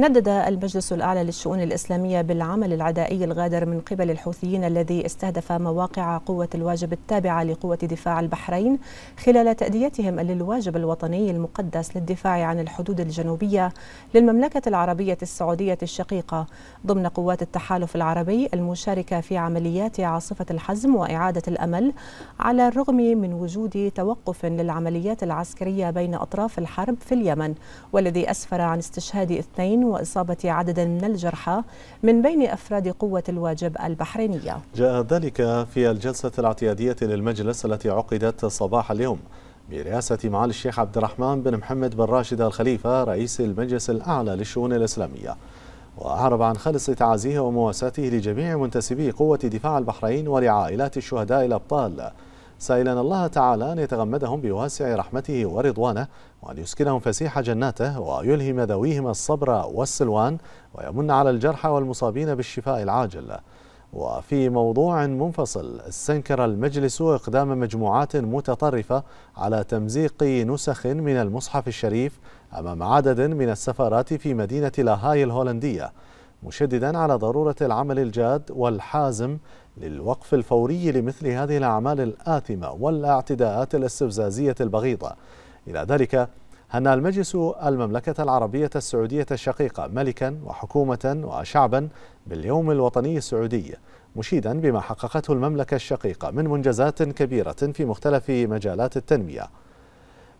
ندد المجلس الأعلى للشؤون الإسلامية بالعمل العدائي الغادر من قبل الحوثيين الذي استهدف مواقع قوة الواجب التابعة لقوة دفاع البحرين خلال تأديتهم للواجب الوطني المقدس للدفاع عن الحدود الجنوبية للمملكة العربية السعودية الشقيقة ضمن قوات التحالف العربي المشاركة في عمليات عاصفة الحزم وإعادة الأمل على الرغم من وجود توقف للعمليات العسكرية بين أطراف الحرب في اليمن والذي أسفر عن استشهاد اثنين وإصابة عدد من الجرحى من بين أفراد قوة الواجب البحرينية جاء ذلك في الجلسة الاعتيادية للمجلس التي عقدت صباح اليوم برئاسة معالي الشيخ عبد الرحمن بن محمد بن راشد الخليفة رئيس المجلس الأعلى للشؤون الإسلامية وأعرب عن خالص تعازيه ومواساته لجميع منتسبي قوة دفاع البحرين ولعائلات الشهداء الأبطال سائلا الله تعالى أن يتغمدهم بواسع رحمته ورضوانه وأن يسكنهم فسيح جناته ويلهم ذويهم الصبر والسلوان ويمن على الجرحى والمصابين بالشفاء العاجل وفي موضوع منفصل استنكر المجلس إقدام مجموعات متطرفة على تمزيق نسخ من المصحف الشريف أمام عدد من السفارات في مدينة لاهاي الهولندية مشددا على ضرورة العمل الجاد والحازم للوقف الفوري لمثل هذه الأعمال الآثمة والاعتداءات الاستفزازية البغيضة إلى ذلك هنى المجلس المملكة العربية السعودية الشقيقة ملكا وحكومة وشعبا باليوم الوطني السعودي مشيدا بما حققته المملكة الشقيقة من منجزات كبيرة في مختلف مجالات التنمية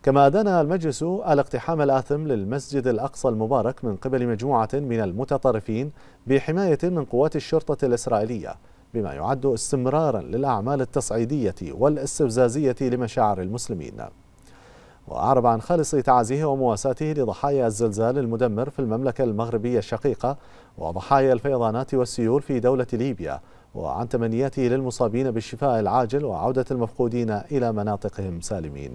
كما دنا المجلس الاقتحام الآثم للمسجد الأقصى المبارك من قبل مجموعة من المتطرفين بحماية من قوات الشرطة الإسرائيلية بما يعد استمرارا للأعمال التصعيدية والاستفزازية لمشاعر المسلمين وأعرب عن خالص تعازيه ومواساته لضحايا الزلزال المدمر في المملكة المغربية الشقيقة وضحايا الفيضانات والسيول في دولة ليبيا وعن تمنياته للمصابين بالشفاء العاجل وعودة المفقودين إلى مناطقهم سالمين